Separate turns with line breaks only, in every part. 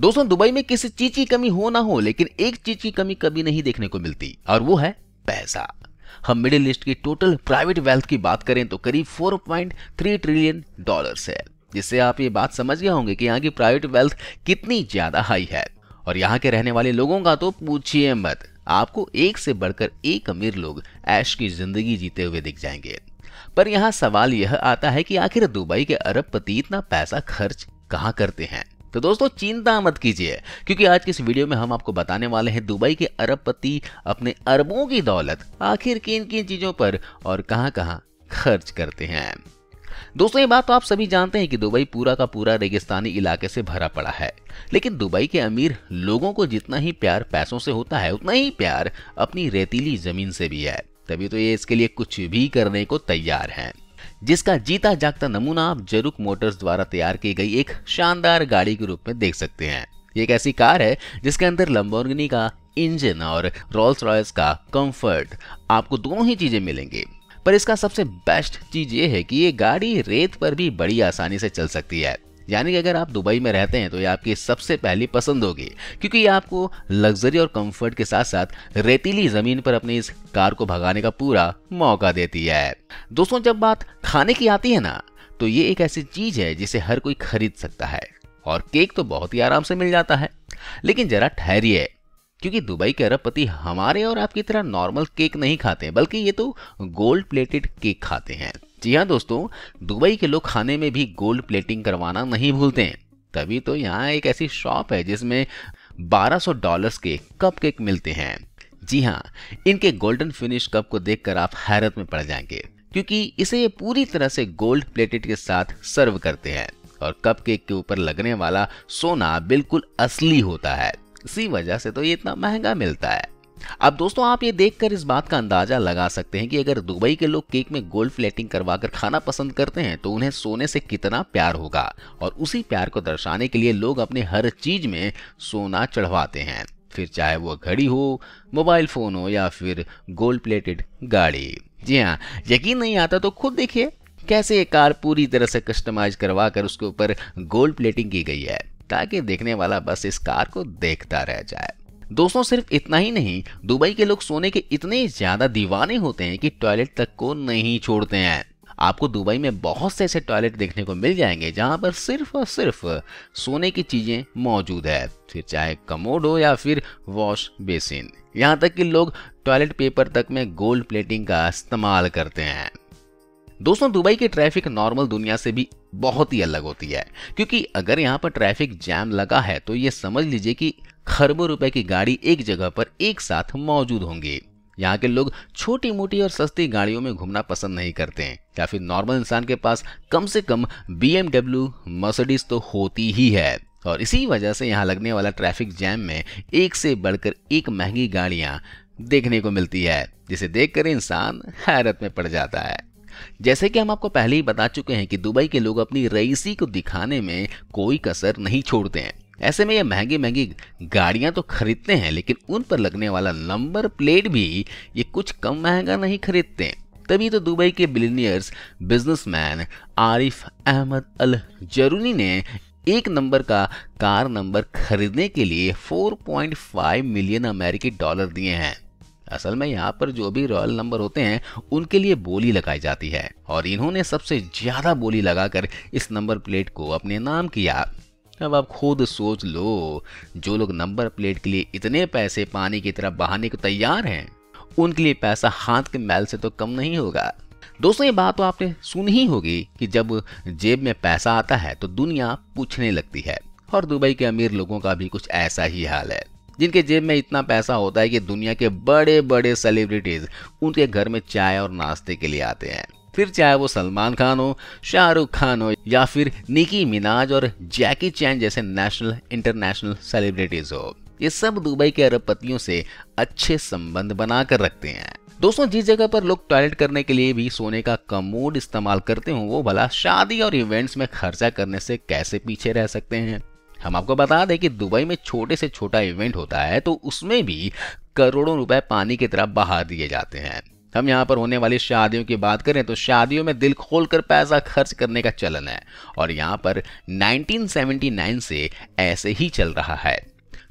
दोस्तों दुबई में किसी चीज की कमी हो ना हो लेकिन एक चीज की कमी कभी नहीं देखने को मिलती और वो है पैसा हम मिडिल ईस्ट की टोटल प्राइवेट वेल्थ की बात करें तो करीब 4.3 ट्रिलियन डॉलर्स है जिससे आप ये बात समझ गए होंगे कि यहाँ की प्राइवेट वेल्थ कितनी ज्यादा हाई है और यहाँ के रहने वाले लोगों का तो पूछिए मत आपको एक से बढ़कर एक अमीर लोग ऐश की जिंदगी जीते हुए दिख जाएंगे पर यहाँ सवाल यह आता है कि आखिर दुबई के अरबपति इतना पैसा खर्च कहाँ करते हैं तो दोस्तों चिंता मत कीजिए क्योंकि आज के इस वीडियो में हम आपको बताने वाले हैं दुबई के अरबपति अपने अरबों की दौलत आखिर किन किन चीजों पर और कहां कहां खर्च करते हैं दोस्तों ये बात तो आप सभी जानते हैं कि दुबई पूरा का पूरा रेगिस्तानी इलाके से भरा पड़ा है लेकिन दुबई के अमीर लोगों को जितना ही प्यार पैसों से होता है उतना ही प्यार अपनी रेतीली जमीन से भी है तभी तो ये इसके लिए कुछ भी करने को तैयार हैं जिसका जीता जागता नमूना आप जरुक मोटर्स द्वारा तैयार की गई एक शानदार गाड़ी के रूप में देख सकते हैं ये एक ऐसी कार है जिसके अंदर लंबोर्गनी का इंजन और रोल्स रॉयस का कंफर्ट आपको दोनों ही चीजें मिलेंगे पर इसका सबसे बेस्ट चीज ये है कि ये गाड़ी रेत पर भी बड़ी आसानी से चल सकती है यानी कि अगर आप दुबई में रहते हैं तो ये आपकी सबसे पहली पसंद होगी क्योंकि ये आपको लग्जरी और कंफर्ट के साथ साथ रेतीली ज़मीन पर अपनी इस कार को भगाने का पूरा मौका देती है दोस्तों जब बात खाने की आती है ना तो ये एक ऐसी चीज़ है जिसे हर कोई खरीद सकता है और केक तो बहुत ही आराम से मिल जाता है लेकिन जरा ठहरिए क्योंकि दुबई के अरबपति हमारे और आपकी तरह नॉर्मल केक नहीं खाते बल्कि ये तो गोल्ड प्लेटेड केक खाते हैं जी हाँ दोस्तों दुबई के लोग खाने में भी गोल्ड प्लेटिंग करवाना नहीं भूलते हैं तभी तो यहाँ एक ऐसी शॉप है जिसमें 1200 डॉलर्स के कप केक मिलते हैं जी हाँ इनके गोल्डन फिनिश कप को देखकर आप हैरत में पड़ जाएंगे क्योंकि इसे ये पूरी तरह से गोल्ड प्लेटेड के साथ सर्व करते हैं और कप केक के ऊपर लगने वाला सोना बिल्कुल असली होता है इसी वजह से तो ये इतना महंगा मिलता है अब दोस्तों आप ये देखकर इस बात का अंदाजा लगा सकते हैं कि अगर दुबई के लोग केक में गोल्ड फ्लेटिंग करवाकर खाना पसंद करते हैं तो उन्हें सोने से कितना प्यार होगा और उसी प्यार को दर्शाने के लिए लोग अपने हर चीज में सोना चढ़वाते हैं फिर चाहे वो घड़ी हो मोबाइल फोन हो या फिर गोल्ड प्लेटेड गाड़ी जी हाँ यकीन नहीं आता तो खुद देखिए कैसे ये कार पूरी तरह से कस्टमाइज करवा कर उसके ऊपर गोल्ड प्लेटिंग की गई है ताकि देखने वाला बस इस कार को देखता रह जाए दोस्तों सिर्फ इतना ही नहीं दुबई के लोग सोने के इतने ज्यादा दीवाने होते हैं कि टॉयलेट तक को नहीं छोड़ते हैं आपको दुबई में बहुत से ऐसे टॉयलेट देखने को मिल जाएंगे जहां पर सिर्फ और सिर्फ सोने की चीजें मौजूद है फिर चाहे कमोड हो या फिर वॉश बेसिन यहाँ तक कि लोग टॉयलेट पेपर तक में गोल्ड प्लेटिंग का इस्तेमाल करते हैं दोस्तों दुबई की ट्रैफिक नॉर्मल दुनिया से भी बहुत ही अलग होती है क्योंकि अगर यहाँ पर ट्रैफिक जैम लगा है तो ये समझ लीजिए कि खरबों रुपए की गाड़ी एक जगह पर एक साथ मौजूद होंगी यहाँ के लोग छोटी मोटी और सस्ती गाड़ियों में घूमना पसंद नहीं करते हैं या फिर नॉर्मल इंसान के पास कम से कम बी एमडब्ल्यू मर्सडीज तो होती ही है और इसी वजह से यहाँ लगने वाला ट्रैफिक जैम में एक से बढ़कर एक महंगी गाड़ियाँ देखने को मिलती है जिसे देखकर इंसान हैरत में पड़ जाता है जैसे कि हम आपको पहले ही बता चुके हैं कि दुबई के लोग अपनी रईसी को दिखाने में कोई कसर नहीं छोड़ते हैं ऐसे में ये महंगी महंगी गाड़ियां तो खरीदते हैं लेकिन उन पर लगने वाला नंबर प्लेट भी ये कुछ कम महंगा नहीं खरीदते तभी तो दुबई के billionaires businessman Arif Ahmed Al Zarooni ने एक नंबर का कार नंबर खरीदने के लिए 4.5 मिलियन अमेरिकी डॉलर दिए हैं असल में यहाँ पर जो भी रॉयल नंबर होते हैं उनके लिए बोली लगाई जाती है और इन्होंने सबसे ज्यादा बोली लगाकर इस नंबर प्लेट को अपने नाम किया अब आप खुद सोच लो जो लोग नंबर प्लेट के लिए इतने पैसे पानी की तरफ बहाने को तैयार हैं उनके लिए पैसा हाथ के मैल से तो कम नहीं होगा दोस्तों ये बात तो आपने सुन ही होगी कि जब जेब में पैसा आता है तो दुनिया पूछने लगती है और दुबई के अमीर लोगों का भी कुछ ऐसा ही हाल है जिनके जेब में इतना पैसा होता है कि दुनिया के बड़े बड़े सेलिब्रिटीज उनके घर में चाय और नाश्ते के लिए आते हैं फिर चाहे वो सलमान खान हो शाहरुख खान हो या फिर निकी मिनाज और जैकी चैन जैसे नेशनल इंटरनेशनल सेलिब्रिटीज हो ये सब दुबई के अरबपतियों से अच्छे संबंध बनाकर रखते हैं दोस्तों जिस जगह पर लोग टॉयलेट करने के लिए भी सोने का कमोड इस्तेमाल करते हो वो भला शादी और इवेंट्स में खर्चा करने से कैसे पीछे रह सकते हैं हम आपको बता दें कि दुबई में छोटे से छोटा इवेंट होता है तो उसमें भी करोड़ों रुपए पानी की तरफ बहा दिए जाते हैं हम यहाँ पर होने वाली शादियों की बात करें तो शादियों में दिल खोल कर पैसा खर्च करने का चलन है और यहाँ पर 1979 से ऐसे ही चल रहा है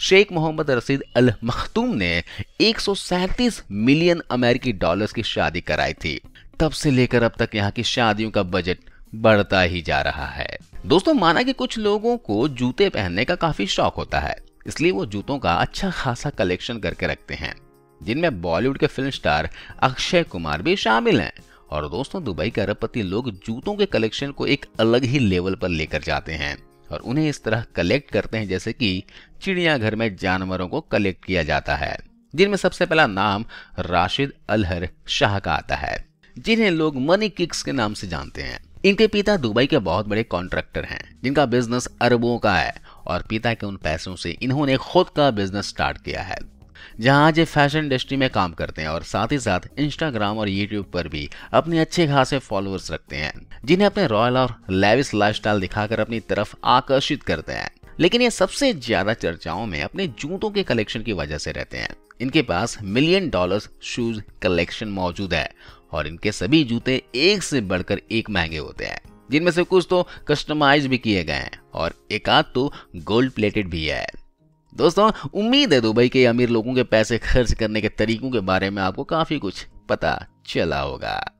शेख मोहम्मद रसीद अल मखतूम ने 137 मिलियन अमेरिकी डॉलर्स की शादी कराई थी तब से लेकर अब तक यहाँ की शादियों का बजट बढ़ता ही जा रहा है दोस्तों माना कि कुछ लोगों को जूते पहनने का काफी शौक होता है इसलिए वो जूतों का अच्छा खासा कलेक्शन करके रखते हैं जिनमें बॉलीवुड के फिल्म स्टार अक्षय कुमार भी शामिल हैं और दोस्तों दुबई के अरबपति लोग जूतों के कलेक्शन को एक अलग ही लेवल पर लेकर जाते हैं और उन्हें इस तरह कलेक्ट करते हैं जैसे कि चिड़ियाघर में जानवरों को कलेक्ट किया जाता है जिनमें सबसे पहला नाम राशिद अलहर शाह का आता है जिन्हें लोग मनी किक्स के नाम से जानते हैं इनके पिता दुबई के बहुत बड़े कॉन्ट्रैक्टर हैं जिनका बिजनेस अरबों का है और पिता के उन पैसों से इन्होंने खुद का बिजनेस स्टार्ट किया है जहां आज ये फैशन इंडस्ट्री में काम करते हैं और साथ ही साथ इंस्टाग्राम और यूट्यूब पर भी अपने अच्छे खासे फॉलोअर्स रखते हैं जिन्हें अपने रॉयल और लेविस लाइफस्टाइल दिखाकर अपनी तरफ आकर्षित करते हैं लेकिन ये सबसे ज्यादा चर्चाओं में अपने जूतों के कलेक्शन की वजह से रहते हैं इनके पास मिलियन डॉलर शूज कलेक्शन मौजूद है और इनके सभी जूते एक से बढ़कर एक महंगे होते हैं जिनमें से कुछ तो कस्टमाइज भी किए गए हैं और एक आध तो गोल्ड प्लेटेड भी है दोस्तों उम्मीद है दुबई के अमीर लोगों के पैसे खर्च करने के तरीकों के बारे में आपको काफी कुछ पता चला होगा